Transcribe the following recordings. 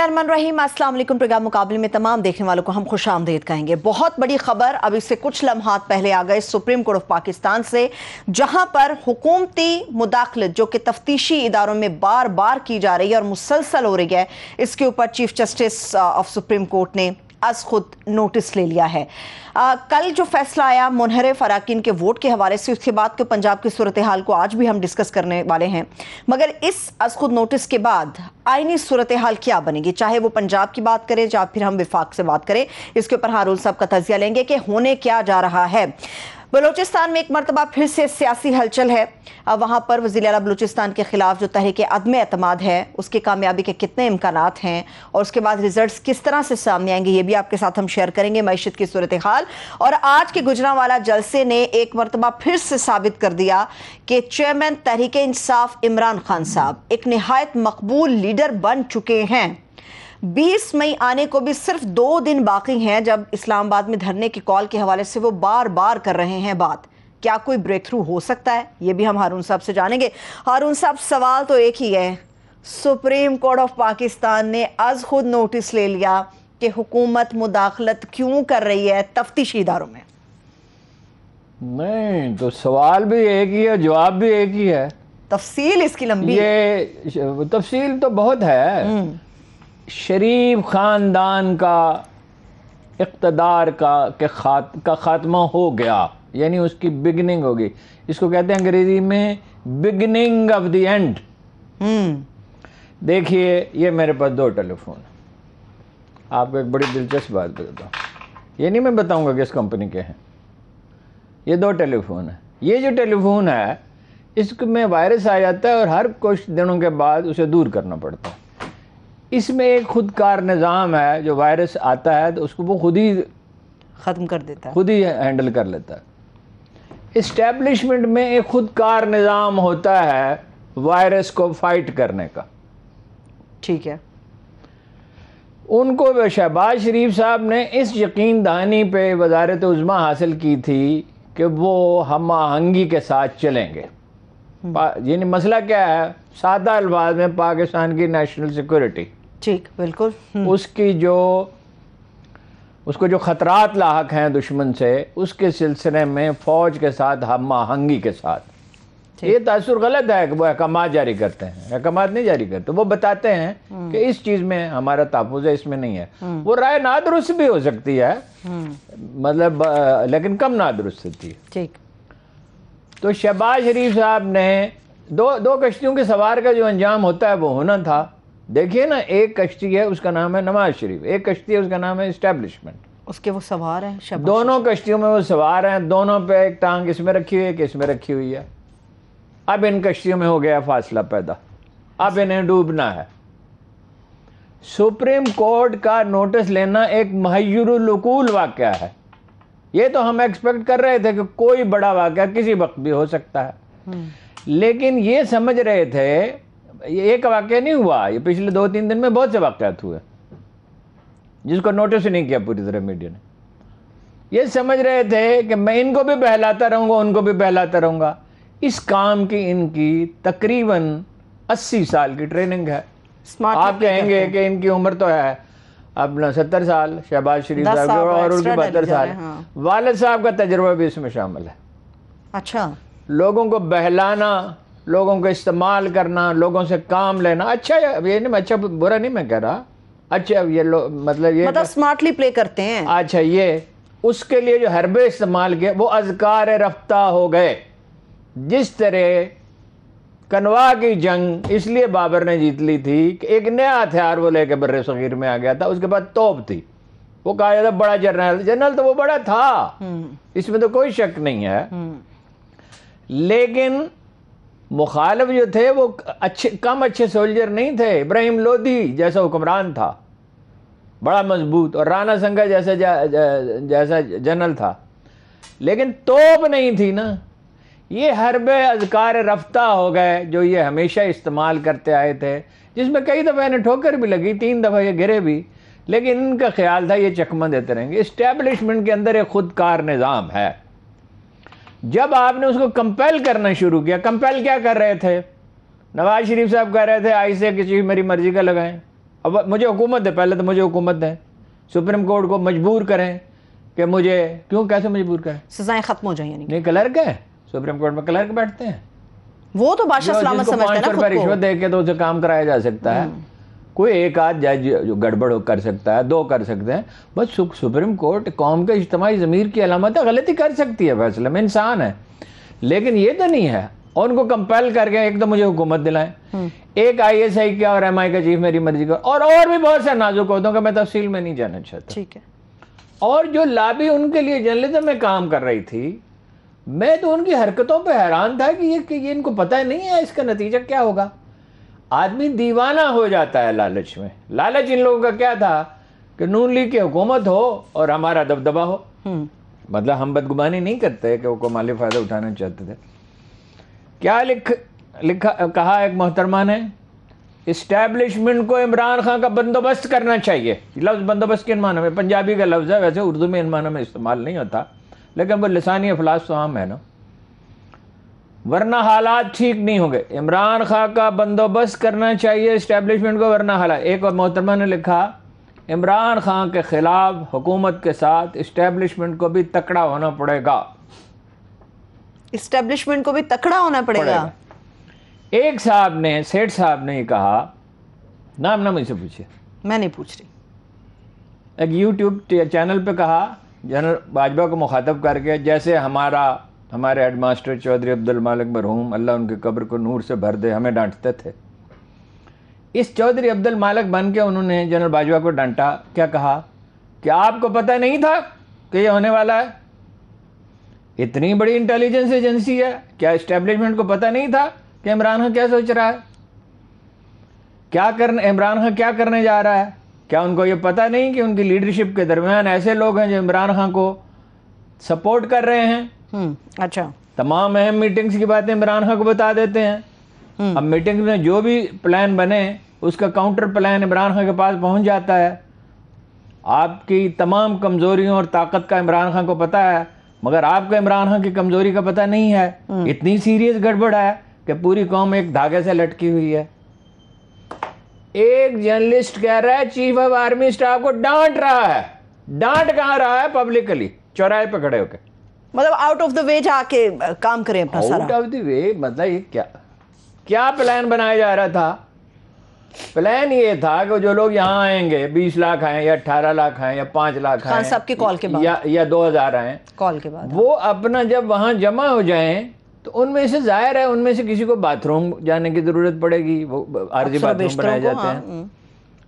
अस्सलाम वालेकुम प्रोग्राम मुकाबले में तमाम देखने वालों को हम खुश आमदेद कहेंगे बहुत बड़ी खबर अब इससे कुछ लम्हात पहले आ गए सुप्रीम कोर्ट ऑफ पाकिस्तान से जहां पर हुकूमती मुदाखलत जो कि तफ्तीशी इदारों में बार बार की जा रही है और मुसलसल हो रही है इसके ऊपर chief justice of supreme court ने अज खुद नोटिस ले लिया है आ, कल जो फैसला आया मुनहरफ अरकान के वोट के हवाले से उसके बाद तो के पंजाब की सूरत हाल को आज भी हम डिस्कस करने वाले हैं मगर इस अज खुद नोटिस के बाद आईनी सूरत हाल क्या बनेगी चाहे वो पंजाब की बात करें या फिर हम विफाक से बात करें इसके ऊपर हारून साहब का तजिया लेंगे कि होने क्या जा रहा है बलूचिस्तान में एक मरतबा फिर से सियासी हलचल है वहाँ पर वजी अला बलूचिस्तान के खिलाफ जो तहरीक अदम अतमाद है उसकी कामयाबी के कितने इम्कान हैं और उसके बाद रिजल्ट किस तरह से सामने आएंगे ये भी आपके साथ हम शेयर करेंगे मीशत की सूरत हाल और आज के गुजरा वाला जलसे ने एक मरतबा फिर से साबित कर दिया कि चेयरमैन तहरीक इंसाफ इमरान खान साहब एक नहायत मकबूल लीडर बन चुके हैं बीस मई आने को भी सिर्फ दो दिन बाकी हैं जब इस्लामाबाद में धरने की कॉल के हवाले से वो बार बार कर रहे हैं बात क्या कोई ब्रेक थ्रू हो सकता है ये भी हम हारून साहब से जानेंगे हारून साहब सवाल तो एक ही है सुप्रीम कोर्ट ऑफ पाकिस्तान ने आज खुद नोटिस ले लिया कि हुकूमत मुदाखलत क्यों कर रही है तफ्तीशी इदारों में नहीं तो सवाल भी एक ही है जवाब भी एक ही है तफसील इसकी लंबी ये तफसील तो बहुत है हम्म। शरीफ ख़ानदान का इकतदार का के खात का ख़ात्मा हो गया यानी उसकी बिगनिंग हो गई इसको कहते हैं अंग्रेज़ी में बिगनिंग ऑफ द एंड देखिए ये मेरे पास दो टेलीफोन आपको एक बड़ी दिलचस्प बात बताता हूँ ये नहीं मैं बताऊँगा किस कंपनी के हैं ये दो टेलीफोन है ये जो टेलीफोन है इसमें वायरस आ जाता है और हर कुछ दिनों के बाद उसे दूर करना पड़ता है इसमें एक खुदकार निज़ाम है जो वायरस आता है तो उसको वो खुद ही ख़त्म कर देता है खुद ही हैंडल कर लेता है इस्टेब्लिशमेंट में एक खुदकार निज़ाम होता है वायरस को फाइट करने का ठीक है उनको शहबाज शरीफ साहब ने इस यकीन दहानी पर वजारत उज़मा हासिल की थी कि वो हम आहंगी के साथ चलेंगे हम्म। यानी मसला क्या है सादा अल्फाज में पाकिस्तान की नेशनल सिक्योरिटी ठीक बिल्कुल हम्म। उसकी जो उसको जो ख़तरात लाक हैं दुश्मन से उसके सिलसिले में फ़ौज के साथ हम आहंगी के साथ ये तासर गलत है कि वो अहकाम जारी करते हैं अहकाम नहीं जारी करते तो वो बताते हैं हम्म। कि इस चीज़ में हमारा तहफुज है इसमें नहीं है हम्म। वो राय नादुरुस्त भी हो सकती है मतलब लेकिन कम नादुरुस्त होती है ठीक तो शहबाज शरीफ साहब ने दो दो कश्तियों के सवार का जो अंजाम होता है वो होना था देखिए ना एक कश्ती है उसका नाम है नवाज शरीफ एक कश्ती है उसका नाम है इस्टेब्लिशमेंट उसके वो सवार हैं दोनों कश्तियों में वो सवार हैं दोनों पे एक टांग इसमें रखी हुई है कि इसमें रखी हुई है अब इन कश्तियों में हो गया फासला पैदा अब इन्हें डूबना है सुप्रीम कोर्ट का नोटिस लेना एक महयूरकूल वाक़ है ये तो हम एक्सपेक्ट कर रहे थे कि कोई बड़ा वाक़ किसी वक्त भी हो सकता है हम्म। लेकिन ये समझ रहे थे ये एक वाक्य नहीं हुआ ये पिछले दो तीन दिन में बहुत से वाक्यात हुए जिसको नोटिस ही नहीं किया पूरी तरह मीडिया ने ये समझ रहे थे कि मैं इनको भी बहलाता रहूंगा उनको भी बहलाता रहूंगा इस काम की इनकी तकरीबन 80 साल की ट्रेनिंग है आप कहेंगे कि इनकी उम्र तो है अपना सत्तर साल शहबाज शरीफ साहब और उनकी बहत्तर साल हाँ। वालद साहब का तजुर्बा भी इसमें शामिल है अच्छा लोगों को बहलाना लोगों को इस्तेमाल करना लोगों से काम लेना अच्छा ये नहीं मैं अच्छा बुरा नहीं मैं कह रहा अच्छा ये लो मतलब ये मतलब स्मार्टली प्ले करते हैं अच्छा ये उसके लिए जो हरबे इस्तेमाल किए वो अजकार रफ्ता हो गए जिस तरह कनवा की जंग इसलिए बाबर ने जीत ली थी कि एक नया हथियार वो लेके बर्र सगीर में आ गया था उसके बाद तोप थी वो कहा जाता बड़ा जनरल जनरल तो वो बड़ा था हम्म। इसमें तो कोई शक नहीं है हम्म। लेकिन मुखालफ जो थे वो अच्छे कम अच्छे सोल्जर नहीं थे इब्राहिम लोधी जैसा हुक्मरान था बड़ा मजबूत और राना संघा जैसा जा, जा, जैसा जनरल था लेकिन तोप नहीं थी ना ये हरब अजकार रफ्ता हो गए जो ये हमेशा इस्तेमाल करते आए थे जिसमें कई दफ़ा इन्हें ठोकर भी लगी तीन दफ़ा ये गिरे भी लेकिन इनका ख्याल था ये चकमा देते रहेंगे इस्टेबलिशमेंट के अंदर एक खुदकार निज़ाम है जब आपने उसको कंपेल करना शुरू किया कंपेल क्या कर रहे थे नवाज शरीफ साहब कह रहे थे आई से किसी भी मेरी मर्ज़ी का लगाएं अब मुझे हुकूमत है पहले तो मुझे हुकूमत दें सुप्रीम कोर्ट को मजबूर करें कि मुझे क्यों कैसे मजबूर करें सजाएं ख़त्म हो जाएं नहीं क्लर्क है सुप्रीम कोर्ट में क्लर्क बैठते हैं वो तो बादशाह सलामत समझते हैं ना खुद को रिश्वत दे के तो उसे काम कराया जा सकता है हम्म। कोई एक आध जज जो गड़बड़ कर सकता है दो कर सकते हैं बस सुप्रीम कोर्ट कौम के इज्तमी ज़मीर की अलामत है गलती कर सकती है फैसले में इंसान है लेकिन ये तो नहीं है और उनको कंपेल करके एक तो मुझे हुकूमत दिलाएं हम्म। एक आई एस आई क्या और एम आई का चीफ मेरी मर्जी का और और भी बहुत से नाजुक होते का मैं तफसील में नहीं जाना चाहता ठीक है और जो लाबी उनके लिए जर्नलिज्म में काम कर रही थी मैं तो उनकी हरकतों पर हैरान था कि ये कि ये इनको पता नहीं है इसका नतीजा क्या होगा आदमी दीवाना हो जाता है लालच में लालच इन लोगों का क्या था कि नून लीग की हुकूमत हो और हमारा दबदबा हो हम्म। मतलब हम बदगुमानी नहीं करते कि वो कमाली फ़ायदा उठाना चाहते थे क्या लिख लिखा कहा एक मोहतरमा ने इस्टेब्लिशमेंट को इमरान खान का बंदोबस्त करना चाहिए लफ्ज़ बंदोबस्त के मानों में पंजाबी का लफ्ज़ है वैसे उर्दू में इन मानों में इस्तेमाल नहीं होता लेकिन वो लसानी अफलास तो आम है ना वरना हालात ठीक नहीं होंगे इमरान खान का बंदोबस्त करना चाहिए इस्टेब्लिशमेंट को वरना हालात एक और मोहतरमा ने लिखा इमरान खान के ख़िलाफ़ हुकूमत के साथ इस्टेब्लिशमेंट को भी तकड़ा होना पड़ेगा इस्टेब्लिशमेंट को भी तकड़ा होना पड़ेगा, पड़ेगा। एक साहब ने सेठ साहब ने कहा नाम ना मुझसे पूछिए मैं नहीं पूछ रही एक यूट्यूब चैनल पे कहा जनरल भाजपा को मुखातब करके जैसे हमारा हमारे हेड मास्टर चौधरी अब्दुल मालिक मरहूम अल्लाह उनकी कब्र को नूर से भर दे हमें डांटते थे इस चौधरी अब्दुल मालिक बन के उन्होंने जनरल बाजवा को डांटा क्या कहा कि आपको पता नहीं था कि ये होने वाला है इतनी बड़ी इंटेलिजेंस एजेंसी है क्या इस्टेब्लिशमेंट को पता नहीं था कि इमरान खान क्या सोच रहा है क्या करने इमरान खान क्या करने जा रहा है क्या उनको ये पता नहीं कि उनकी लीडरशिप के दरमियान ऐसे लोग हैं जो इमरान खान को सपोर्ट कर रहे हैं हम्म, अच्छा तमाम अहम मीटिंग्स की बातें इमरान हक बता देते हैं हम्म। अब मीटिंग में जो भी प्लान बने उसका काउंटर प्लान इमरान खान के पास पहुंच जाता है आपकी तमाम कमज़ोरियों और ताकत का इमरान खान को पता है मगर आपका इमरान खान की कमज़ोरी का पता नहीं है हम्म। इतनी सीरियस गड़बड़ है कि पूरी कौम एक धागे से लटकी हुई है एक जर्नलिस्ट कह रहा है चीफ ऑफ आर्मी स्टाफ को डांट रहा है डांट कहां रहा है पब्लिकली चौराहे पे खड़े होकर मतलब आउट ऑफ द वे जाके काम करें अपना सारा आउट ऑफ द वे मतलब ये क्या क्या प्लान बनाया जा रहा था प्लान ये था कि जो लोग यहाँ आएंगे बीस लाख आए या अठारह लाख आए या पांच लाख हाँ, आए के कॉल के बाद या या दो हजार आए कॉल के बाद वो हाँ। अपना जब वहां जमा हो जाए तो उनमें से जाहिर है उनमें से किसी को बाथरूम जाने की जरूरत पड़ेगी वो आरजी बाथरूम बनाए जाते हैं हाँ, हम्म।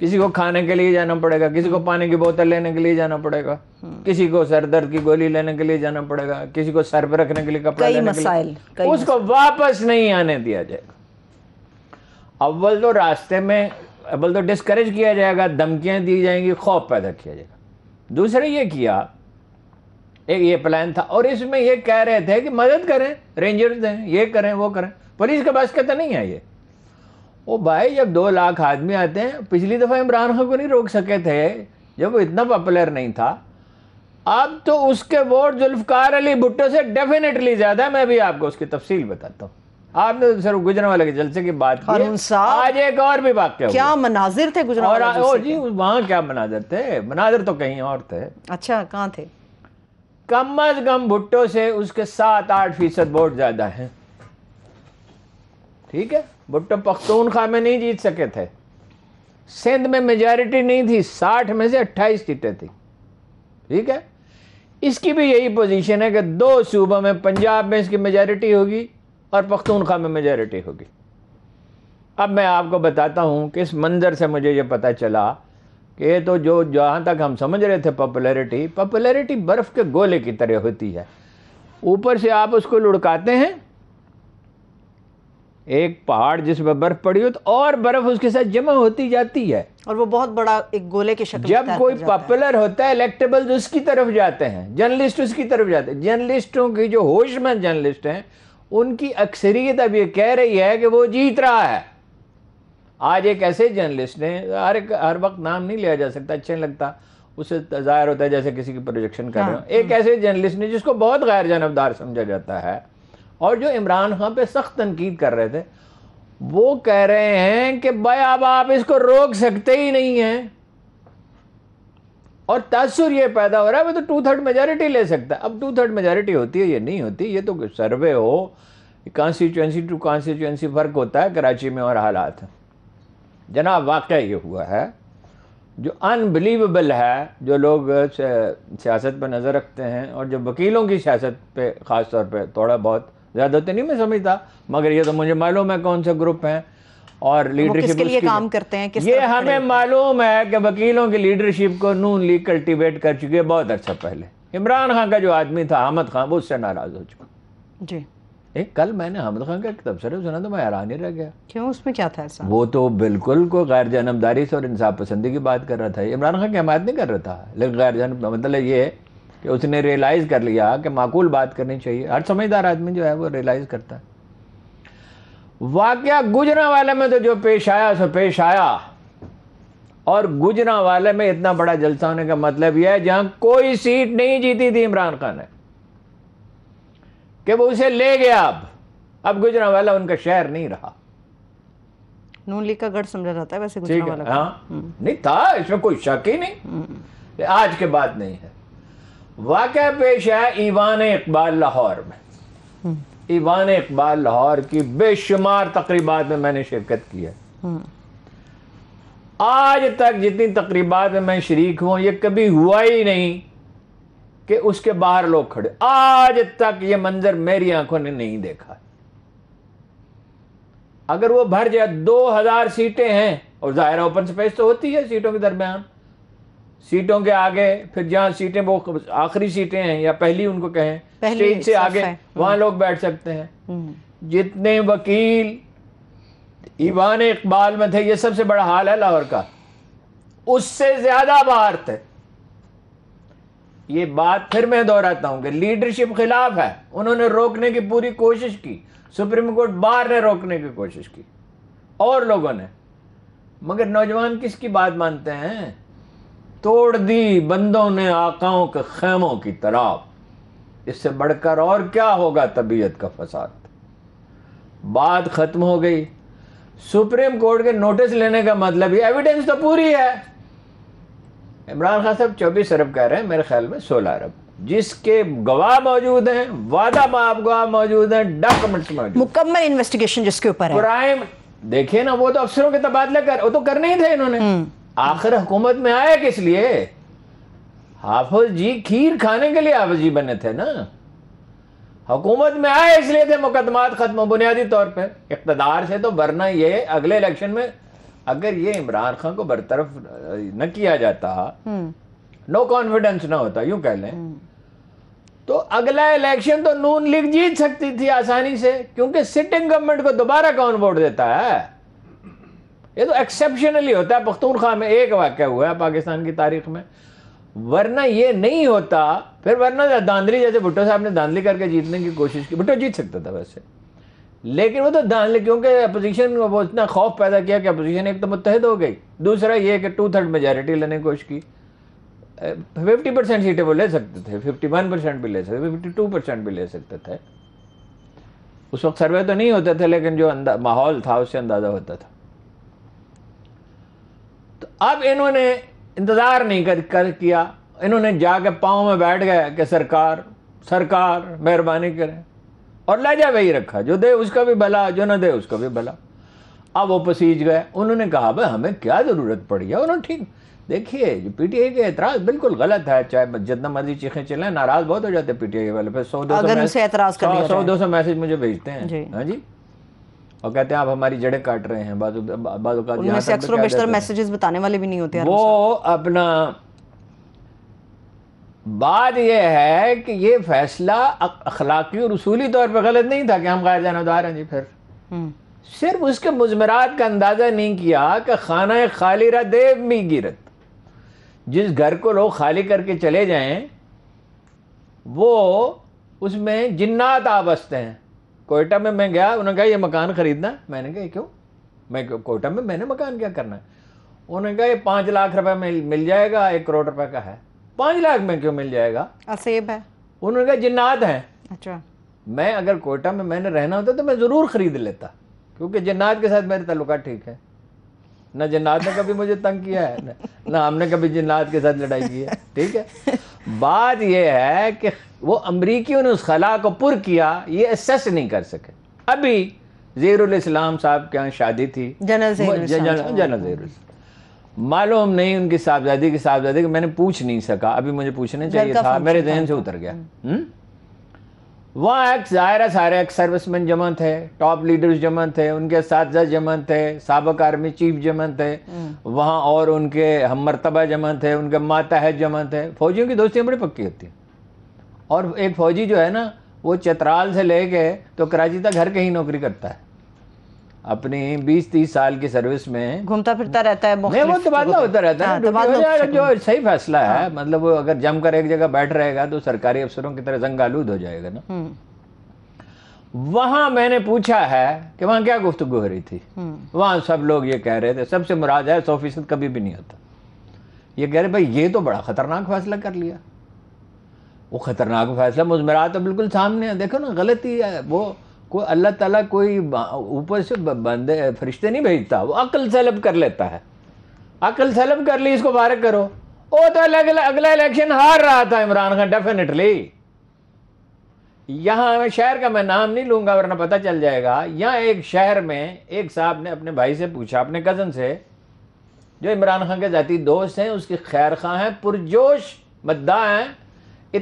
किसी को खाने के लिए जाना पड़ेगा किसी को पानी की बोतल लेने के लिए जाना पड़ेगा हम्म। किसी को सर दर्द की गोली लेने के लिए जाना पड़ेगा किसी को सर पर रखने के लिए कपड़ा लेने मसाइल लिए। उसको वापस नहीं आने दिया जाएगा अव्वल तो रास्ते में अव्वल तो डिस्करेज किया जाएगा धमकियां दी जाएंगी खौफ पैदा किया जाएगा दूसरे ये किया एक ये प्लान था और इसमें ये कह रहे थे कि मदद करें रेंजर्स दें ये करें वो करें पुलिस के पास कहते नहीं है ये ओ भाई जब दो लाख आदमी आते हैं पिछली दफ़ा इमरान खान को नहीं रोक सके थे जब वो इतना पॉपुलर नहीं था अब तो उसके वोट जुल्फकार अली भुट्टो से डेफिनेटली ज़्यादा मैं भी आपको उसकी तफसील बताता हूँ आपने तो सर सर वाले के जलसे की बात की आज एक और भी बात क्या क्या मनाजिर थे और ओ जी वहाँ क्या मनाजिर थे मनाजिर तो कहीं और थे अच्छा कहाँ थे कम अज कम भुट्टो से उसके सात आठ फीसद वोट ज़्यादा है ठीक है भुट्टो पख्तूनखा में नहीं जीत सके थे सिंध में मेजॉरिटी नहीं थी साठ में से अट्ठाईस सीटें थी ठीक है इसकी भी यही पोजीशन है कि दो सूबों में पंजाब में इसकी मेजॉरिटी होगी और पख्तूनखा में मेजॉरिटी होगी अब मैं आपको बताता हूं कि इस मंज़र से मुझे ये पता चला कि ये तो जो जहां तक हम समझ रहे थे पॉपुलैरिटी पॉपुलैरिटी बर्फ़ के गोले की तरह होती है ऊपर से आप उसको लुढ़काते हैं एक पहाड़ जिस पर बर्फ पड़ी हो तो और बर्फ उसके साथ जमा होती जाती है और वो बहुत बड़ा एक गोले के शक्ल जब कोई पॉपुलर होता है इलेक्टेबल उसकी तरफ जाते हैं जर्नलिस्ट उसकी तरफ जाते हैं जर्नलिस्टों की जो होशमंद जर्नलिस्ट हैं उनकी अक्सरियत अब ये कह रही है कि वो जीत रहा है आज एक ऐसे जर्नलिस्ट ने हर हर वक्त नाम नहीं लिया जा सकता अच्छा नहीं लगता उसे जाहिर होता है जैसे किसी की प्रोजेक्शन कर रहे हो हाँ, एक हाँ। ऐसे जर्नलिस्ट ने जिसको बहुत गैर जानबदार समझा जाता है और जो इमरान खान पे सख्त तनकीद कर रहे थे वो कह रहे हैं कि भाई अब आप इसको रोक सकते ही नहीं हैं और तासुर ये पैदा हो रहा है वो तो टू थर्ड मेजोरिटी ले सकता है अब टू थर्ड मेजोरिटी होती है ये नहीं होती ये तो सर्वे हो कॉन्स्टिट्यूंसी टू कॉन्स्टिट्यूंसी फ़र्क होता है कराची में और हालात जनाब वाक़ ये हुआ है जो अनबिलीवेबल है जो लोग सियासत पर नज़र रखते हैं और जो वकीलों की सियासत पे ख़ास तौर थोड़ा बहुत तो नहीं मैं समझता मगर ये तो मुझे मालूम है कौन से ग्रुप हैं और लीडरशिप के लिए काम करते हैं किस ये हमें मालूम है कि वकीलों की लीडरशिप को नून लीग कल्टीवेट कर चुकी है बहुत अच्छा पहले इमरान खान का जो आदमी था अहमद खान वो उससे नाराज़ हो चुका जी एक कल मैंने अहमद खान का एक तबसरा सुना तो मैं हैरान ही रह गया क्यों उसमें क्या था ऐसा वो तो बिल्कुल को गैर जानबदारी से और इंसाफ पसंदी की बात कर रहा था इमरान खान की हमायत नहीं कर रहा था लेकिन गैर जानब मतलब ये है कि उसने रियलाइज़ कर लिया कि माकूल बात करनी चाहिए हर समझदार आदमी जो है वो रियलाइज़ करता है वाक़ गुजरा वाले में तो जो पेश आया सो पेश आया और गुजरा वाले में इतना बड़ा जलसा होने का मतलब यह है जहां कोई सीट नहीं जीती थी इमरान खान ने कि वो उसे ले गया अब अब गुजरा वाला उनका शहर नहीं रहा नूली का गढ़ समझा जाता है वैसे गुजरा वाला हाँ नहीं था इसमें कोई शक ही नहीं हम्म। आज के बाद नहीं है वाक़ पेश है ईवान इकबाल लाहौर में ईवान इकबाल लाहौर की बेशुमार तकरीबा में मैंने शिरकत की है आज तक जितनी तकरीबा में मैं शरीक हूं ये कभी हुआ ही नहीं कि उसके बाहर लोग खड़े आज तक ये मंजर मेरी आंखों ने नहीं देखा अगर वो भर जाए दो हजार सीटें हैं और ज़ाहिर ओपन स्पेस तो होती है सीटों के दरमियान सीटों के आगे फिर जहाँ सीटें वो आखिरी सीटें हैं या पहली उनको कहें स्टेज तो से आगे वहां हम्म। लोग बैठ सकते हैं हम्म। जितने वकील ईवान इकबाल में थे ये सबसे बड़ा हाल है लाहौर का उससे ज्यादा बाहर थे ये बात फिर मैं दोहराता हूँ कि लीडरशिप खिलाफ है उन्होंने रोकने की पूरी कोशिश की सुप्रीम कोर्ट बार ने रोकने की कोशिश की और लोगों ने मगर नौजवान किसकी बात मानते हैं तोड़ दी बंदों ने आकाओं के खेमों की तरफ इससे बढ़कर और क्या होगा तबीयत का फसाद बात खत्म हो गई सुप्रीम कोर्ट के नोटिस लेने का मतलब ये एविडेंस तो पूरी है इमरान खान साहब चौबीस अरब कह रहे हैं मेरे ख्याल में सोलह अरब जिसके गवाह मौजूद हैं वादा माफ गवाह मौजूद हैं डॉक्यूमेंट्स मौजूद मुकम्मल इन्वेस्टिगेशन जिसके ऊपर है क्राइम देखिए ना वो तो अफसरों के तबादले कर वो तो करने ही थे इन्होंने हम्म। आखिर हुकूमत में आया किस लिए हाफिज जी खीर खाने के लिए हाफिज जी बने थे ना हुकूमत में आए इसलिए थे मुकदमात खत्म बुनियादी तौर पर इकतदार से तो वरना ये अगले इलेक्शन में अगर ये इमरान खान को बरतरफ न किया जाता नो कॉन्फिडेंस ना होता यूं कह लें हम्म। तो अगला इलेक्शन तो नून लीग जीत सकती थी आसानी से क्योंकि सिटिंग गवर्नमेंट को दोबारा कौन वोट देता है ये तो एक्सेप्शनली होता है पख्तूनख्वा में एक वाक्य हुआ है पाकिस्तान की तारीख में वरना ये नहीं होता फिर वरना दांधली जैसे भुट्टो साहब ने दांधली करके जीतने की कोशिश की भुट्टो जीत सकता था वैसे लेकिन वो तो दांधली क्योंकि अपोजिशन वो इतना खौफ पैदा किया कि अपोजिशन एक तो मुतहद हो गई दूसरा ये कि टू थर्ड मेजोरिटी लेने की कोशिश की फिफ्टी परसेंट सीटें वो ले सकते थे फिफ्टी वन परसेंट भी ले सकते फिफ्टी टू परसेंट भी ले सकते थे उस वक्त सर्वे तो नहीं होते थे लेकिन जो माहौल था उससे अंदाज़ा होता था अब इन्होंने इंतज़ार नहीं कर, कर किया इन्होंने जाके पाँव में बैठ गया कि सरकार सरकार मेहरबानी करें और जा वही रखा जो दे उसका भी भला जो ना दे उसका भी भला अब वो पसीज गए उन्होंने कहा भाई हमें क्या ज़रूरत पड़ी है उन्होंने ठीक देखिए जो पीटीआई के एतराज बिल्कुल गलत है चाहे जितना मर्जी चीखें चलें नाराज बहुत हो जाते हैं पीटीआई वाले फिर सौ दो सौ हाँ, मैसेज मुझे भेजते हैं हाँ जी और कहते हैं आप हमारी जड़े काट रहे हैं बाजू बाद मैसेजेस बताने वाले भी नहीं होते वो अपना बात यह है कि ये फैसला अखलाकी और रसूली तौर पर गलत नहीं था कि हम गैर जानदार हैं जी फिर हम्म। सिर्फ उसके मुजमरात का अंदाज़ा नहीं किया कि खाना खाली देव भी गिरत जिस घर को लोग खाली करके चले जाएं वो उसमें जिन्नात आबस्ते हैं कोयटा में मैं गया उन्होंने कहा ये मकान खरीदना मैंने कहा क्यों मैं कोयटा में मैंने मकान क्या करना है उन्होंने कहा ये पाँच लाख रुपए में मिल जाएगा एक करोड़ रुपए का है पाँच लाख में क्यों मिल जाएगा असेब है उन्होंने कहा जिन्नात है अच्छा मैं अगर कोयटा में मैंने रहना होता तो मैं ज़रूर ख़रीद लेता क्योंकि जिन्नात के साथ मेरे तल्लुका ठीक है ना जिन्नात ने कभी मुझे तंग किया है ना, ना हमने कभी जिन्नात के साथ लड़ाई की है ठीक है बात यह है कि वो अमरीकियों ने उस खला को पुर किया ये असेस नहीं कर सके अभी जहरुलस्लाम साहब के यहाँ शादी थी जनरल जनरल मालूम नहीं उनकी साहबजादी की साहबजादी मैंने पूछ नहीं सका अभी मुझे पूछना चाहिए था मेरे जहन से उतर गया हुँ? हम्म। हम्म? वहाँ एक ज़ाहिर सारे एक सर्विसमैन जमन थे टॉप लीडर्स जमन थे उनके साथ जमन थे सबक आर्मी चीफ जमन थे हम्म। वहाँ और उनके हम मरतबा जमन थे उनके मातहत जमन थे फौजियों की दोस्तियाँ बड़ी पक्की होती हैं और एक फ़ौजी जो है ना वो चतराल से ले के तो कराची तक घर के ही नौकरी करता है अपने 20-30 साल की सर्विस में घूमता फिरता रहता है नहीं वो तबादला होता रहता है हाँ, जो सही फैसला है हाँ। मतलब वो अगर जमकर एक जगह बैठ रहेगा तो सरकारी अफसरों की तरह जंग आलूद हो जाएगा ना हम्म। वहां मैंने पूछा है कि वहां क्या गुफ्तगु हो रही थी हम्म। वहां सब लोग ये कह रहे थे सबसे मुराद है सौ फीसद कभी भी नहीं होता ये कह रहे भाई ये तो बड़ा खतरनाक फैसला कर लिया वो खतरनाक फैसला मुजमरात तो बिल्कुल सामने है देखो ना गलती है वो कोई अल्लाह ताला कोई ऊपर से बंदे फरिश्ते नहीं भेजता वो अकल सलब कर लेता है अकल सलब कर ली इसको बारक करो वो तो अगला अगला इलेक्शन हार रहा था इमरान खान डेफिनेटली यहाँ शहर का मैं नाम नहीं लूंगा वरना पता चल जाएगा यहाँ एक शहर में एक साहब ने अपने भाई से पूछा अपने कज़न से जो इमरान खान के ज़ाती दोस्त हैं उसकी खैर खां हैं पुरजोश मद्दा हैं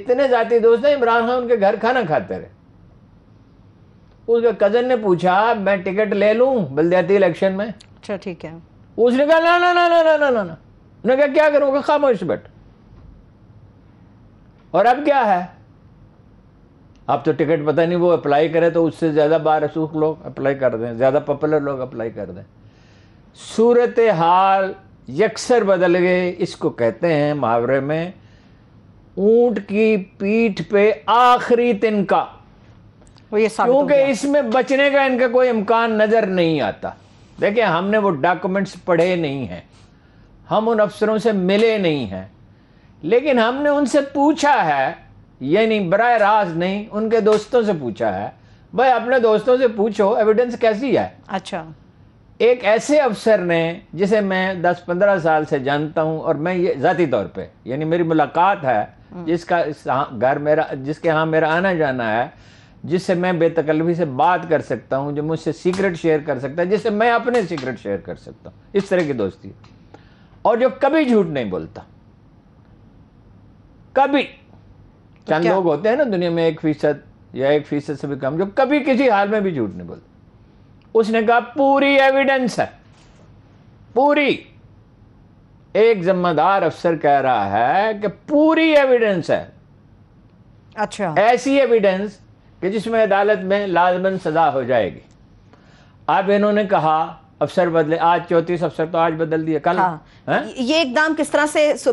इतने ज़ाती दोस्त हैं इमरान खान उनके घर खाना खाते रहे उसके कजन ने पूछा मैं टिकट ले लू बलदियाती इलेक्शन में अच्छा ठीक है उसने कहा ना ना ना ना ना ना ना ना उन्होंने कहा क्या करूँगा खामोश बैठ और अब क्या है अब तो टिकट पता नहीं वो अप्लाई करे तो उससे ज़्यादा बार बारसूख लोग अप्लाई कर दें ज़्यादा पॉपुलर लोग अप्लाई कर दें सूरत हाल यक्सर बदल गए इसको कहते हैं मुहावरे में ऊंट की पीठ पे आखिरी तिनका वो ये क्योंकि इसमें बचने का इनका कोई इम्कान नज़र नहीं आता देखिए हमने वो डॉक्यूमेंट्स पढ़े नहीं हैं हम उन अफसरों से मिले नहीं हैं लेकिन हमने उनसे पूछा है यानी बर रास्त नहीं उनके दोस्तों से पूछा है भाई अपने दोस्तों से पूछो एविडेंस कैसी है अच्छा एक ऐसे अफसर ने जिसे मैं 10-15 साल से जानता हूं और मैं ये ज़ाती तौर पे यानी मेरी मुलाकात है हम्म। जिसका हाँ, घर मेरा जिसके यहाँ मेरा आना जाना है जिससे मैं बेतकल्फी से बात कर सकता हूँ जो मुझसे सीक्रेट शेयर कर सकता है जिससे मैं अपने सीक्रेट शेयर कर सकता हूँ इस तरह की दोस्ती और जो कभी झूठ नहीं बोलता कभी तो चंद लोग होते हैं ना दुनिया में एक फीसद या एक फीसद से भी कम जो कभी किसी हाल में भी झूठ नहीं बोलता उसने कहा पूरी एविडेंस है पूरी एक जिम्मेदार अफसर कह रहा है कि पूरी एविडेंस है अच्छा ऐसी एविडेंस कि जिसमें अदालत में लाजमन सज़ा हो जाएगी अब इन्होंने कहा अफसर बदले आज चौतीस अफसर तो आज बदल दिए कल हाँ। ये एकदम किस तरह से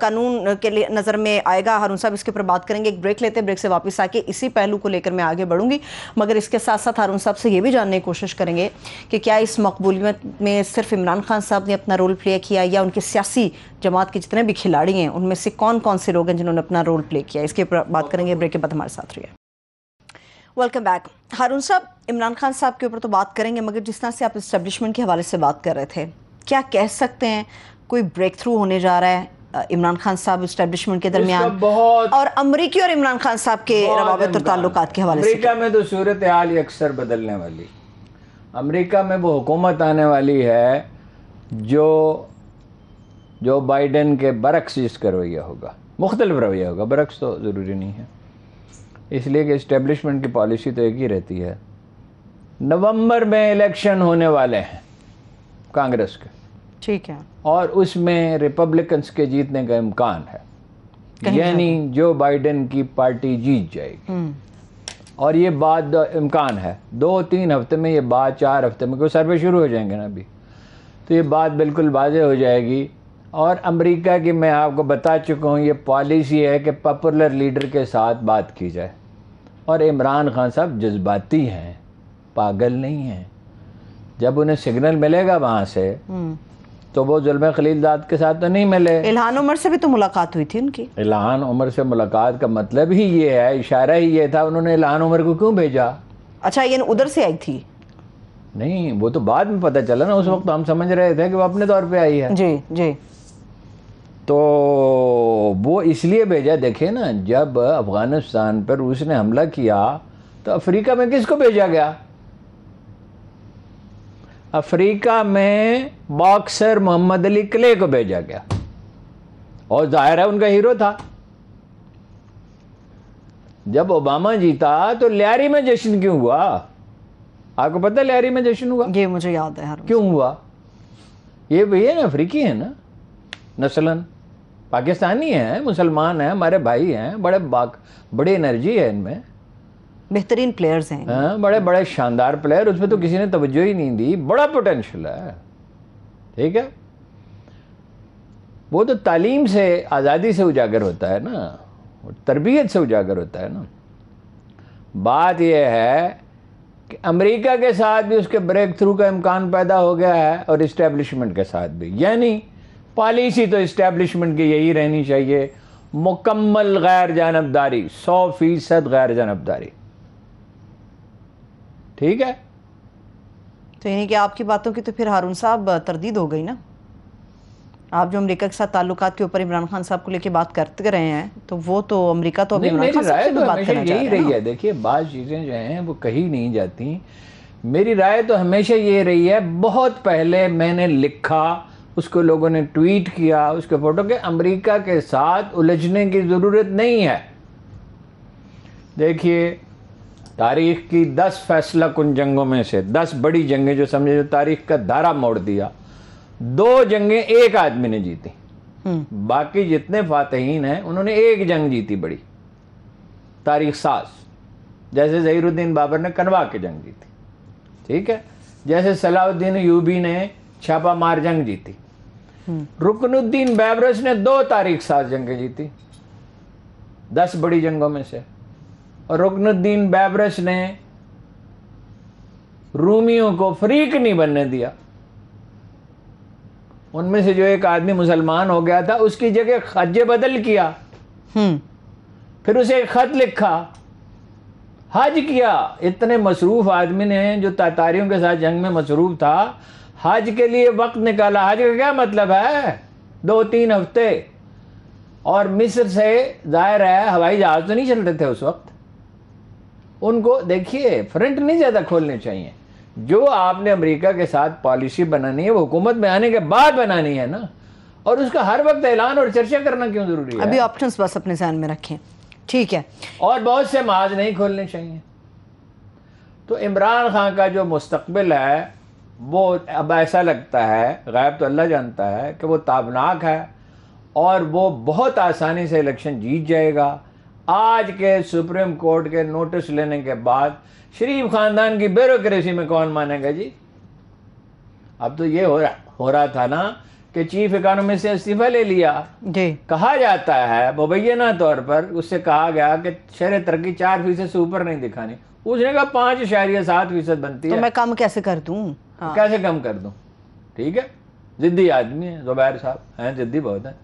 कानून के लिए नजर में आएगा हारून साहब इसके ऊपर बात करेंगे एक ब्रेक लेते हैं ब्रेक से वापस आके इसी पहलू को लेकर मैं आगे बढ़ूंगी मगर इसके साथ साथ हारून साहब से ये भी जानने की कोशिश करेंगे कि क्या इस मकबूलियत में सिर्फ इमरान खान साहब ने अपना रोल प्ले किया या उनके सियासी जमात के जितने भी खिलाड़ी हैं उनमें से कौन कौन से लोग हैं जिन्होंने अपना रोल प्ले किया इसके ऊपर बात करेंगे ब्रेक के बाद हमारे साथ रहिए वेलकम बैक हारून साहब इमरान खान साहब के ऊपर तो बात करेंगे मगर जिस तरह से आप इस्टेब्लिशमेंट के हवाले से बात कर रहे थे क्या कह सकते हैं कोई ब्रेक थ्रू होने जा रहा है इमरान खान साहब इस्टेब्लिशमेंट के दरमियान और अमरीकी और इमरान खान साहब के रवाबत और ताल्लुक के हवाले से अमरीका में तो सूरत हाल ही अक्सर बदलने वाली अमरीका में वो हुकूमत आने वाली है जो जो बाइडन के बरक्स इसका रवैया होगा मुख्तलिफ रवैया होगा बरक्स तो ज़रूरी नहीं है इसलिए कि इस्टेब्लिशमेंट की पॉलिसी तो एक ही रहती है नवंबर में इलेक्शन होने वाले हैं कांग्रेस के ठीक है और उसमें रिपब्लिकन्स के जीतने का इम्कान है यानी जो बाइडेन की पार्टी जीत जाएगी हम्म। और ये बात इम्कान है दो तीन हफ्ते में ये बात चार हफ्ते में क्योंकि सर्वे शुरू हो जाएंगे ना अभी तो ये बात बिल्कुल वाजे हो जाएगी और अमेरिका की मैं आपको बता चुका हूँ ये पॉलिसी है कि पॉपुलर लीडर के साथ बात की जाए और इमरान खान साहब जज्बाती हैं पागल नहीं हैं जब उन्हें सिग्नल मिलेगा वहाँ से हम्म। तो वो जुल्म खलीलजाद के साथ तो नहीं मिले इल्हान उमर से भी तो मुलाकात हुई थी उनकी इल्हान उमर से मुलाकात का मतलब ही ये है इशारा ही ये था उन्होंने इल्हान उमर को क्यों भेजा अच्छा ये उधर से आई थी नहीं वो तो बाद में पता चला ना उस वक्त तो हम समझ रहे थे कि वो अपने तौर पे आई है जी जी तो वो इसलिए भेजा देखे ना जब अफ़गानिस्तान पर रूस ने हमला किया तो अफ्रीका में किसको भेजा गया अफ्रीका में बॉक्सर मोहम्मद अली क्ले को भेजा गया और जाहिर है उनका हीरो था जब ओबामा जीता तो लियारी में जश्न क्यों हुआ आपको पता है लियारी में जश्न हुआ ये मुझे याद है हर क्यों हुआ ये भैया ना अफ्रीकी है ना नसलन पाकिस्तानी हैं मुसलमान हैं हमारे भाई हैं बड़े बाक बड़ी एनर्जी है इनमें बेहतरीन प्लेयर्स हैं हाँ बड़े बड़े शानदार प्लेयर उसमें तो किसी ने तवज्जो ही नहीं दी बड़ा पोटेंशल है ठीक है वो तो तालीम से आज़ादी से उजागर होता है ना तरबियत से उजागर होता है ना बात यह है कि अमेरिका के साथ भी उसके ब्रेक थ्रू का इम्कान पैदा हो गया है और इस्टेब्लिशमेंट के साथ भी यानी पॉलिसी तो इस्टेब्लिशमेंट की यही रहनी चाहिए मुकम्मल गैर जानबदारी सौ फीसद गैर जानबदारी ठीक है तो यानी कि आपकी बातों की तो फिर हारून साहब तरदीद हो गई ना आप जो अमेरिका के साथ ताल्लुक के ऊपर इमरान खान साहब को लेके बात करते रहे हैं तो वो तो अमेरिका तो अभी खान साहब तो बात करना यही रही है देखिए बात चीज़ें जो हैं वो कही नहीं जाती मेरी राय तो हमेशा ये रही है बहुत पहले मैंने लिखा उसको लोगों ने ट्वीट किया उसके फोटो के अमेरिका के साथ उलझने की ज़रूरत नहीं है देखिए तारीख की दस फैसला कुन जंगों में से दस बड़ी जंगें जो समझे जो तारीख का धारा मोड़ दिया दो जंगें एक आदमी ने जीती हम्म। बाकी जितने फातहीन हैं उन्होंने एक जंग जीती बड़ी तारीख सास जैसे जहीरुद्दीन बाबर ने कनवा की जंग जीती ठीक है जैसे सलाउद्दीन यूबी ने छापा मार जंग जीती हम्म। रुकनुद्दीन बैबरस ने दो तारीख सात जंगें जीती दस बड़ी जंगों में से और रुकनुद्दीन बैबरस ने रूमियों को फरीक नहीं बनने दिया उनमें से जो एक आदमी मुसलमान हो गया था उसकी जगह खजे बदल किया हम्म। फिर उसे एक खत लिखा हज किया इतने मसरूफ आदमी ने जो तातारियों के साथ जंग में मसरूफ था हज के लिए वक्त निकाला हज का क्या मतलब है दो तीन हफ्ते और मिस्र से जाहिर है हवाई जहाज़ तो नहीं चलते थे उस वक्त उनको देखिए फ्रंट नहीं ज़्यादा खोलने चाहिए जो आपने अमेरिका के साथ पॉलिसी बनानी है वो हुकूमत में आने के बाद बनानी है ना और उसका हर वक्त ऐलान और चर्चा करना क्यों ज़रूरी है अभी ऑप्शंस बस अपने ध्यान में रखें ठीक है और बहुत से महाज नहीं खोलने चाहिए तो इमरान खान का जो मुस्तबिल है वो अब ऐसा लगता है गायब तो अल्लाह जानता है कि वो ताबनाक है और वो बहुत आसानी से इलेक्शन जीत जाएगा आज के सुप्रीम कोर्ट के नोटिस लेने के बाद शरीफ खानदान की ब्यूरोक्रेसी में कौन मानेगा जी अब तो ये हो रहा हो रहा था ना कि चीफ इकोनॉमिस्ट से इस्तीफा ले लिया जी कहा जाता है मुबैना तौर पर उससे कहा गया कि शहर तरक्की चार फीसद से ऊपर नहीं दिखानी उसने कहा पाँच इशारिया सात फीसद बनती तो है मैं कम कैसे कर दू हाँ।, हाँ। कैसे कम कर दू ठीक है जिद्दी आदमी है जुबैर साहब है जिद्दी बहुत है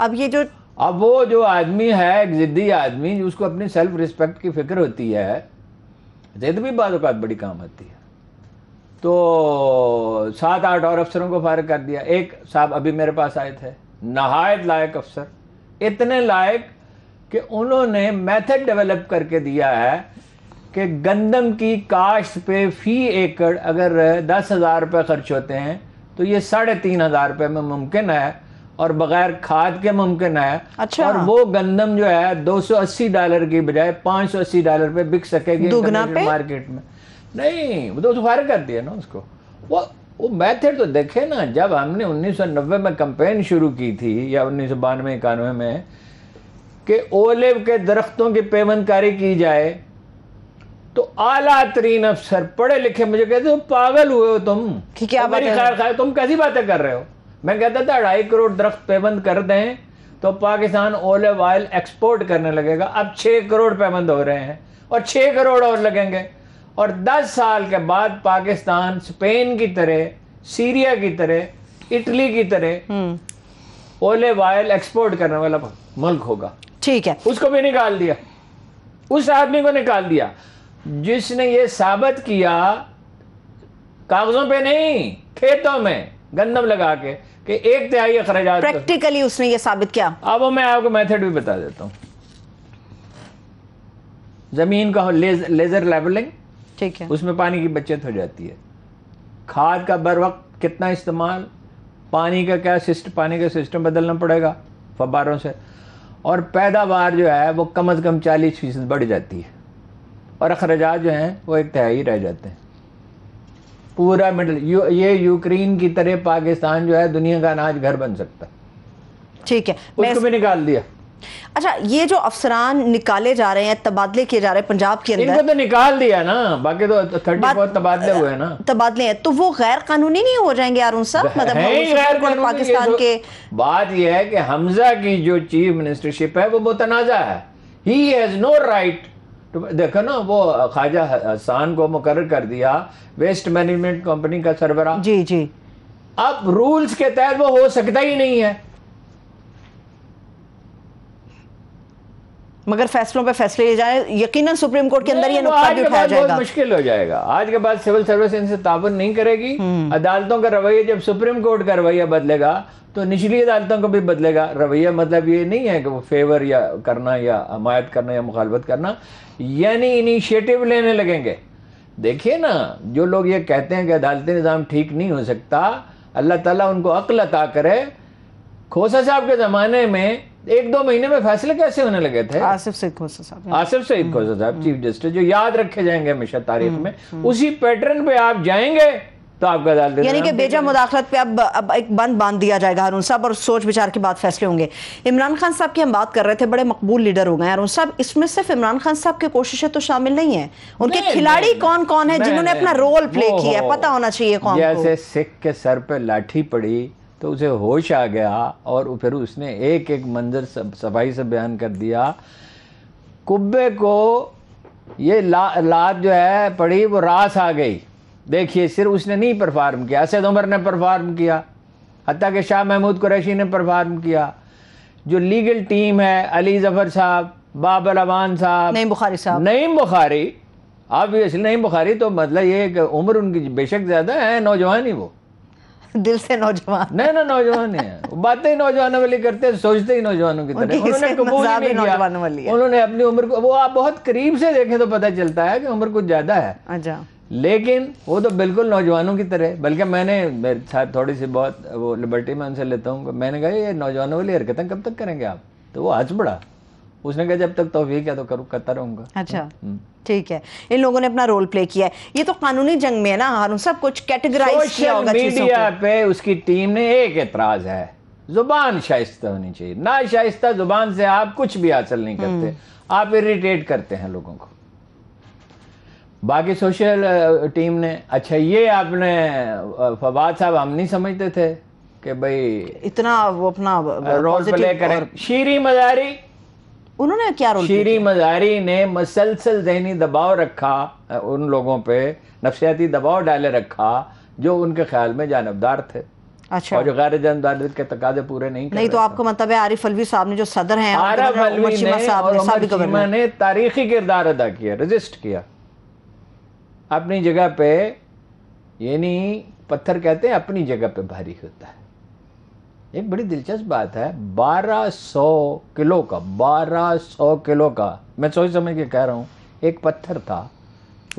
अब ये जो अब वो जो आदमी है एक जिद्दी आदमी उसको अपनी सेल्फ रिस्पेक्ट की फिक्र होती है जिद भी बाद बड़ी काम आती है तो सात आठ और अफसरों को फारग कर दिया एक साहब अभी मेरे पास आए थे नहायत लायक अफसर इतने लायक कि उन्होंने मेथड डेवलप करके दिया है कि गंदम की काश्त पे फ़ी एकड़ अगर दस हज़ार रुपये खर्च होते हैं तो ये साढ़े तीन हज़ार रुपये में मुमकिन है और बगैर खाद के मुमकिन है अच्छा और वो गंदम जो है 280 डॉलर की बजाय 580 डॉलर पे बिक सकेगी मार्केट में नहीं वो तो फार कर दिया ना उसको वो वो मैथड तो देखे ना जब हमने 1990 में कंपेन शुरू की थी या उन्नीस सौ बानवे इक्यानवे में कि ओलिव के दरख्तों की पैवनकारी की जाए तो आला तरीन अफसर पढ़े लिखे मुझे कहते हो पागल हुए हो तुम क्या मेरी खैर खाए तुम कैसी बातें कर रहे हो मैं कहता था अढ़ाई करोड़ दरख्त पेबंद कर दें तो पाकिस्तान ओलिव ऑयल एक्सपोर्ट करने लगेगा अब छः करोड़ पेबंद हो रहे हैं और छः करोड़ और लगेंगे और दस साल के बाद पाकिस्तान स्पेन की तरह सीरिया की तरह इटली की तरह हम्म। ओलिव ऑयल एक्सपोर्ट करने वाला मुल्क होगा ठीक है उसको भी निकाल दिया उस आदमी को निकाल दिया जिसने ये साबित किया कागजों पे नहीं खेतों में गंदम लगा के कि एक तिहाई अखराज प्रैक्टिकली तो- उसने ये साबित किया अब मैं आपको मेथड भी बता देता हूं जमीन का लेज, लेजर लेवलिंग ठीक है उसमें पानी की बचत हो जाती है खाद का बर वक्त कितना इस्तेमाल पानी का क्या सिस्टम पानी का सिस्टम बदलना पड़ेगा फब्बारों से और पैदावार जो है वो कम अज़ कम चालीस फीसद बढ़ जाती है और अखराज जो हैं वो एक तिहाई रह जाते हैं पूरा मिडल यू, ये यूक्रेन की तरह पाकिस्तान जो है दुनिया का अनाज घर बन सकता ठीक है उसको भी निकाल दिया अच्छा ये जो अफसरान निकाले जा रहे हैं तबादले किए जा रहे हैं पंजाब के अंदर इनको तो निकाल दिया ना बाकी तो थर्टी फोर तबादले हुए ना तबादले हैं तो वो गैर कानूनी नहीं हो जाएंगे अरुण साहब मतलब पाकिस्तान के बात यह है कि हमजा की जो चीफ मिनिस्टरशिप है वो मुतनाज़ा है ही हैज़ नो राइट तो देखो ना वो ख्वाजा हसान को मुकर कर दिया वेस्ट मैनेजमेंट कंपनी का सरबरा जी जी अब रूल्स के तहत वो हो सकता ही नहीं है मगर फैसलों पे फैसले ले जाए यकीनन सुप्रीम कोर्ट के अंदर ये नुकता उठाया जाएगा मुश्किल हो जाएगा आज के बाद सिविल सर्विस इनसे ताबन नहीं करेगी हम्म। अदालतों का रवैया जब सुप्रीम कोर्ट का रवैया बदलेगा तो निचली अदालतों का भी बदलेगा रवैया मतलब ये नहीं है कि वो फेवर या करना या हमायत करना या मुखालबत करना यानी इनिशिएटिव लेने लगेंगे देखिए ना जो लोग ये कहते हैं कि अदालती निज़ाम ठीक नहीं हो सकता अल्लाह ताला उनको अक्ल अता करे खोसा साहब के ज़माने में एक दो महीने में फैसले कैसे होने लगे थे आसिफ सईद खोसा साहब आसिफ सईद हम्म। खोसा साहब चीफ जस्टिस जो याद रखे जाएंगे हमेशा तारीख हम्म, में हम्म। उसी पैटर्न पे आप जाएंगे तो आपका अदालत यानी कि बेजा मुदाखलत पे अब अब एक बंद बांध दिया जाएगा हारून साहब और सोच विचार के बाद फैसले होंगे इमरान खान साहब की हम बात कर रहे थे बड़े मकबूल लीडर हो गए हारून साहब इसमें सिर्फ इमरान खान साहब की कोशिशें तो शामिल नहीं है उनके खिलाड़ी कौन कौन है जिन्होंने अपना रोल प्ले किया है पता होना चाहिए कौन जैसे सिख के सर पे लाठी पड़ी तो उसे होश आ गया और फिर उसने एक एक मंजर सफाई से बयान कर दिया कुब्बे को ये ला लात जो है पड़ी वो रास आ गई देखिए सिर्फ उसने नहीं परफार्म किया असद उमर ने परफार्म किया हती कि शाह महमूद कुरैशी ने परफार्म किया जो लीगल टीम है अली जफर साहब बाबर अवान साहब नईम बुखारी साहब नईम बुखारी आप इसलिए नईम बुखारी तो मतलब ये उम्र उनकी बेशक ज़्यादा है नौजवान ही वो दिल से नौजवान नहीं ना नौजवान है बातें ही नौजवानों वाली करते हैं सोचते ही नौजवानों की तरह उन्होंने कबूल ही नौजवानों वाली है उन्होंने अपनी उम्र को वो आप बहुत करीब से देखें तो पता चलता है कि उम्र कुछ ज्यादा है अच्छा लेकिन वो तो बिल्कुल नौजवानों की तरह बल्कि मैंने मेरे साथ थोड़ी सी बहुत वो लिबर्टी में उनसे लेता हूँ मैंने कहा ये नौजवानों वाली हरकतें कब तक करेंगे आप तो वो आज बड़ा उसने कहा जब तक तोफीक है तो करूँ करता रहूंगा अच्छा हम्म। ठीक है इन लोगों ने अपना रोल प्ले किया है ये तो कानूनी जंग में है ना हारू सब कुछ कैटेगराइज किया होगा मीडिया पे उसकी टीम ने एक एतराज है जुबान शाइस्ता होनी चाहिए ना शाइस्ता जुबान से आप कुछ भी हासिल नहीं करते हम्म। आप इरिटेट करते हैं लोगों को बाकी सोशल टीम uh, ने अच्छा ये आपने uh, फवाद साहब हम नहीं समझते थे कि भाई इतना वो अपना रोल uh, प्ले करें शीरी मजारी उन्होंने क्या रोल शीरी मजारी ने मसलसल जहनी दबाव रखा उन लोगों पे नफसियाती दबाव डाले रखा जो उनके ख्याल में जानबदार थे अच्छा और जो गैर जानबदार के तकाजे पूरे नहीं नहीं तो आपको मतलब है आरिफ अलवी साहब ने जो सदर हैं आरिफ अलवी ने तारीखी किरदार अदा किया रजिस्ट किया अपनी जगह पे यानी पत्थर कहते हैं अपनी जगह पे भारी होता है एक बड़ी दिलचस्प बात है 1200 किलो का 1200 किलो का मैं सोच समझ के कह रहा हूँ एक पत्थर था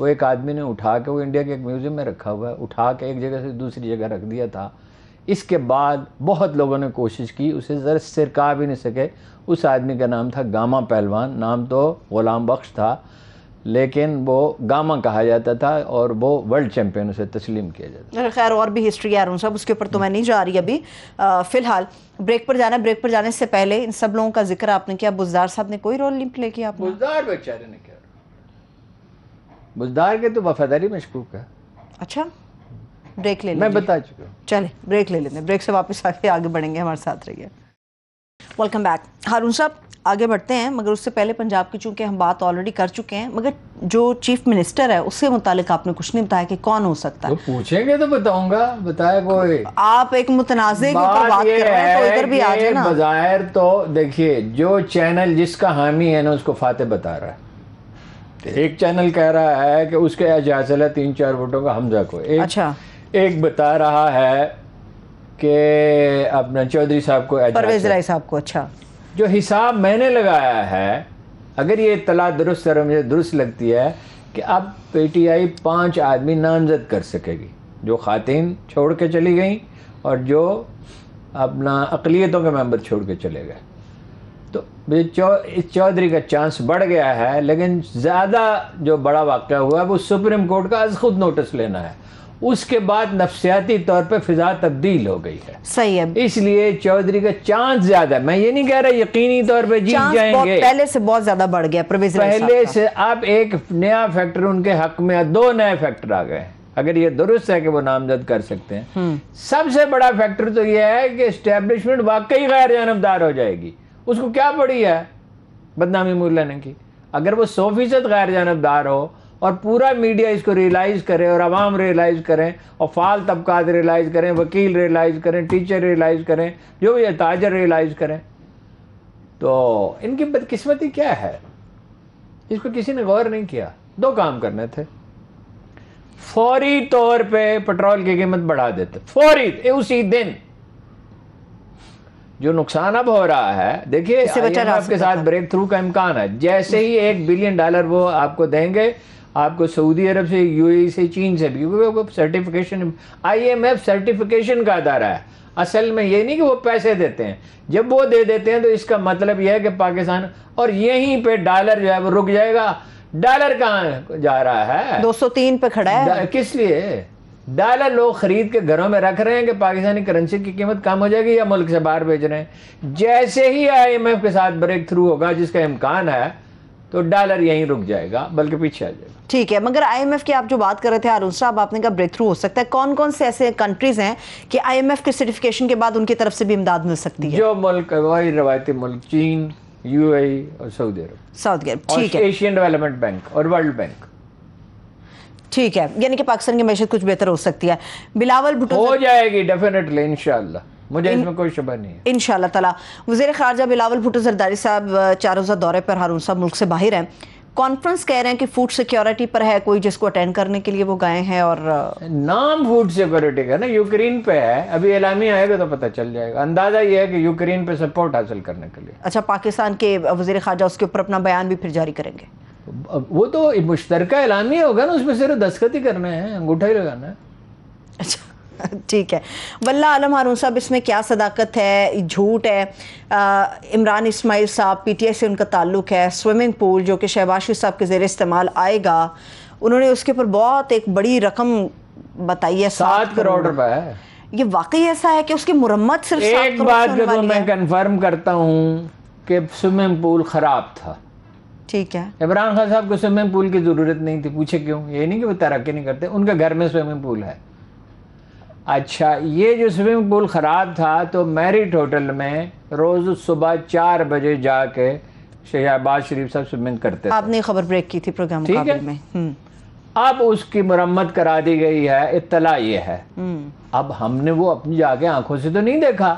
वो एक आदमी ने उठा के वो इंडिया के एक म्यूज़ियम में रखा हुआ है उठा के एक जगह से दूसरी जगह रख दिया था इसके बाद बहुत लोगों ने कोशिश की उसे ज़रा सिरका भी नहीं सके उस आदमी का नाम था गामा पहलवान नाम तो ग़ुलाम बख्श था लेकिन वो गामा कहा जाता था और वो वर्ल्ड चैम्पियन उसे तस्लीम किया जाता था खैर और भी हिस्ट्री है अरुण साहब उसके ऊपर तो मैं नहीं जा रही अभी फ़िलहाल ब्रेक पर जाना ब्रेक पर जाने से पहले इन सब लोगों का जिक्र आपने किया बुजदार साहब ने कोई रोल नहीं प्ले किया बुजदार बेचारे ने किया बुजदार के तो वफादारी मशकूक है अच्छा ब्रेक ले मैं बता चुका हूँ चले ब्रेक ले लेते हैं ब्रेक से वापस आके आगे बढ़ेंगे हमारे साथ रहिए वेलकम बैक हारून साहब आगे बढ़ते हैं मगर उससे पहले पंजाब की चूंकि हम बात ऑलरेडी कर चुके हैं मगर जो चीफ मिनिस्टर है उससे मुतालिक आपने कुछ नहीं बताया कि कौन हो सकता है तो पूछेंगे तो बताऊंगा बताए कोई आप एक मुतनाजे ऊपर बात कर रहे हैं तो इधर भी आ जाए ना बजायर तो देखिए जो चैनल जिसका हामी है ना उसको फाते बता रहा है एक चैनल कह रहा है कि उसके एजाजल है तीन चार वोटों का हमजा को एक, अच्छा एक बता रहा है के अपना चौधरी साहब को परवेज राय साहब को अच्छा जो हिसाब मैंने लगाया है अगर ये इतला दुरुस्त और मुझे दुरुस्त लगती है कि अब पीटीआई पांच आदमी नामजद कर सकेगी जो खातन छोड़ के चली गई और जो अपना अकलीतों के मेंबर छोड़ के चले गए तो चौ इस चौधरी का चांस बढ़ गया है लेकिन ज़्यादा जो बड़ा वाक़ हुआ है वो सुप्रीम कोर्ट का आज खुद नोटिस लेना है उसके बाद नफसियाती तौर पे फिजा तब्दील हो गई है सही है इसलिए चौधरी का चांस ज्यादा मैं ये नहीं कह रहा यकीनी तौर पे जीत जाएंगे पहले से बहुत ज्यादा बढ़ गया पहले से अब एक नया फैक्टर उनके हक में दो नए फैक्टर आ गए अगर ये दुरुस्त है कि वो नामजद कर सकते हैं हम्म। सबसे बड़ा फैक्टर तो यह है कि इस्टेब्लिशमेंट वाकई गैर जानबदार हो जाएगी उसको क्या पड़ी है बदनामी मुलाना की अगर वो सौ फीसद गैर जानबदार हो और पूरा मीडिया इसको रियलाइज़ करे और आवाम रियलाइज़ करें और फाल तबकात रियलाइज़ करें वकील रियलाइज़ करें टीचर रियलाइज़ करें जो भी ताजर रियलाइज़ करें तो इनकी बदकिस्मती क्या है इसको किसी ने गौर नहीं किया दो काम करने थे फौरी तौर पे पेट्रोल की कीमत बढ़ा देते फौरी उसी दिन जो नुकसान अब हो रहा है देखिए आपके साथ ब्रेक थ्रू का इम्कान है जैसे ही एक बिलियन डॉलर वो आपको देंगे आपको सऊदी अरब से यू e से चीन से भी क्योंकि वो सर्टिफिकेशन आईएमएफ सर्टिफिकेशन का अदारा है असल में ये नहीं कि वो पैसे देते हैं जब वो दे देते हैं तो इसका मतलब यह है कि पाकिस्तान और यहीं पे डॉलर जो है वो रुक जाएगा डॉलर कहाँ जा रहा है 203 पे खड़ा है किस लिए डॉलर लोग खरीद के घरों में रख रहे हैं कि पाकिस्तानी करेंसी की कीमत कम हो जाएगी या मुल्क से बाहर भेज रहे हैं जैसे ही आई के साथ ब्रेक थ्रू होगा जिसका इम्कान है तो डॉलर यहीं रुक जाएगा बल्कि पीछे आ जाएगा ठीक है मगर आईएमएफ की आप जो बात कर रहे थे अरुण साहब आपने कहा ब्रेक थ्रू हो सकता है कौन कौन से ऐसे कंट्रीज हैं कि आईएमएफ के सर्टिफिकेशन के बाद उनकी तरफ से भी इमदाद मिल सकती है जो मुल्क वही रवायती मुल्क चीन यू e और सऊदी अरब सऊदी अरब ठीक है एशियन डेवलपमेंट बैंक और वर्ल्ड बैंक ठीक है यानी कि पाकिस्तान की मैशत कुछ बेहतर हो सकती है बिलावल भुटो हो जाएगी डेफिनेटली इनशाला मुझे इसमें कोई शुबा नहीं है इनशाला तला वजीर खारजा बिलावल भुटो जरदारी साहब चार रोज़ा दौरे पर हारून साहब मुल्क से बाहर हैं कॉन्फ्रेंस कह रहे हैं कि फूड सिक्योरिटी पर है कोई जिसको अटेंड करने के लिए वो गए हैं और नाम फूड सिक्योरिटी का ना यूक्रेन पे है अभी एलामी आएगा तो पता चल जाएगा अंदाजा ये है कि यूक्रेन पे सपोर्ट हासिल करने के लिए अच्छा पाकिस्तान के वजीर खारजा उसके ऊपर अपना बयान भी फिर जारी करेंगे वो तो मुश्तर एलामी होगा ना उसमें सिर्फ दस्खत ही करना है अंगूठा ही लगाना है अच्छा ठीक है वल्ला आलम हारून साहब इसमें क्या सदाकत है झूठ है इमरान इसमाइल साहब पी टी आई से उनका ताल्लुक है स्विमिंग पूल जो कि शहबाशी साहब के जेर इस्तेमाल आएगा उन्होंने उसके ऊपर बहुत एक बड़ी रकम बताई है सात करोड़ रुपए ये वाकई ऐसा है कि उसकी मुरम्मत सिर्फ एक बात जो मैं कन्फर्म करता हूँ कि स्विमिंग पूल खराब था ठीक है इमरान खान साहब को स्विमिंग पूल की ज़रूरत नहीं थी पूछे क्यों ये नहीं कि वो तैराकी नहीं करते उनके घर में स्विमिंग पूल है अच्छा ये जो स्विमिंग पूल ख़राब था तो मैरिट होटल में रोज़ सुबह चार बजे जाके शहबाज शरीफ साहब स्विमिंग करते थे आपने खबर ब्रेक की थी प्रोग्राम ठीक है में। हम्म। अब उसकी मरम्मत करा दी गई है इतला ये है हम्म। अब हमने वो अपनी जाके आंखों से तो नहीं देखा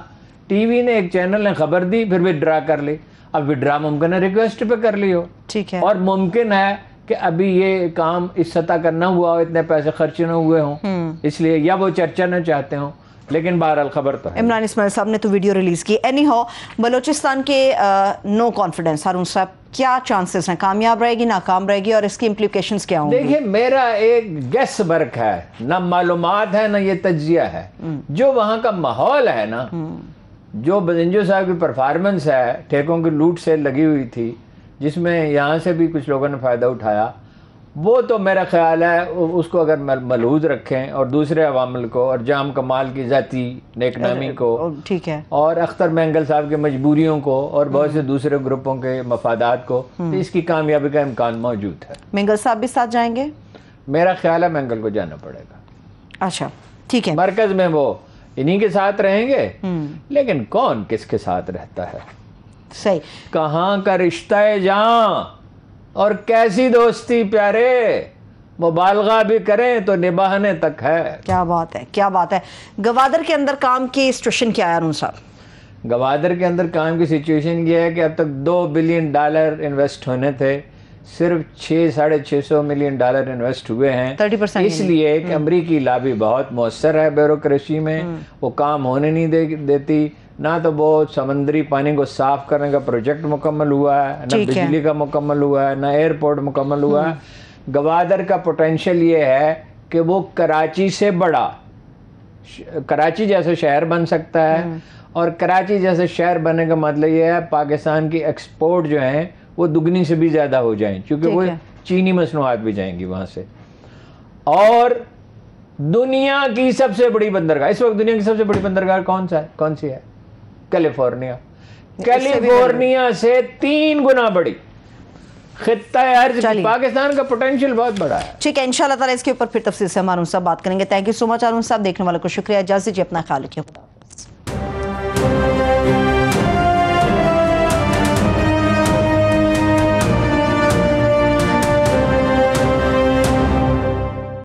टीवी ने एक चैनल ने खबर दी फिर विड्रा कर ली अब विड्रा मुमकिन है रिक्वेस्ट पे कर ली हो ठीक है और मुमकिन है कि अभी ये काम इस सतह का ना हुआ हो इतने पैसे खर्च ना हुए हों हम्म। इसलिए या वो चर्चा ना चाहते हो लेकिन बहरहाल खबर तो इमरान इसमान साहब ने तो वीडियो रिलीज़ की एनी हो बलोचिस्तान के आ, नो कॉन्फिडेंस हारून साहब क्या चांसेस हैं कामयाब रहेगी नाकाम रहेगी और इसकी इम्प्लीकेशन क्या होंगी देखिए मेरा एक गैस वर्क है ना मालूम है ना ये तजिया है हम्म। जो वहाँ का माहौल है ना हम्म। जो बजेंजो साहब की परफॉर्मेंस है ठेकों की लूट से लगी हुई थी जिसमें यहाँ से भी कुछ लोगों ने फ़ायदा उठाया वो तो मेरा ख्याल है उसको अगर मलूज रखें और दूसरे अवामल को और जाम कमाल की ज़ाती नेकनामी को ठीक है और अख्तर मैंगल साहब के मजबूरियों को और बहुत हम्म। से दूसरे ग्रुपों के मफादात को तो हम्म। इसकी कामयाबी का इम्कान मौजूद है मैंगल साहब भी साथ जाएंगे मेरा ख्याल है मैंगल को जाना पड़ेगा अच्छा ठीक है मरकज में वो इन्हीं के साथ रहेंगे हम्म। लेकिन कौन किसके साथ रहता है सही कहाँ का रिश्ता है जहाँ और कैसी दोस्ती प्यारे मुबालगा भी करें तो निभाने तक है क्या बात है क्या बात है गवादर के अंदर काम की सिचुएशन क्या है अरुण साहब गवादर के अंदर काम की सिचुएशन यह है कि अब तक दो बिलियन डॉलर इन्वेस्ट होने थे सिर्फ छह साढ़े छह सौ मिलियन डॉलर इन्वेस्ट हुए हैं थर्टी परसेंट इसलिए कि हम्म। अमरीकी लाभी बहुत मौसर है ब्यूरोक्रेसी में हम्म। वो काम होने नहीं दे, देती ना तो वो समंदरी पानी को साफ करने का प्रोजेक्ट मुकम्मल हुआ है ना बिजली का मुकम्मल हुआ है ना एयरपोर्ट मुकम्मल हुआ है हम्म। गवादर का पोटेंशियल ये है कि वो कराची से बड़ा कराची जैसे शहर बन सकता है हम्म। और कराची जैसे शहर बनने का मतलब यह है पाकिस्तान की एक्सपोर्ट जो है वो दुगनी से भी ज़्यादा हो जाए क्योंकि वो चीनी मसनूआत भी जाएंगी वहां से और दुनिया की सबसे बड़ी बंदरगाह इस वक्त दुनिया की सबसे बड़ी बंदरगाह कौन सा है कौन सी है कैलिफोर्निया कैलिफोर्निया से तीन गुना बड़ी पाकिस्तान का पोटेंशियल बहुत बड़ा है ठीक है इंशाल्लाह ताला इसके ऊपर फिर तफसील से हम साहब बात करेंगे thank you so much Arun साहब देखने वालों को शुक्रिया जी अपना ख्याल रखिए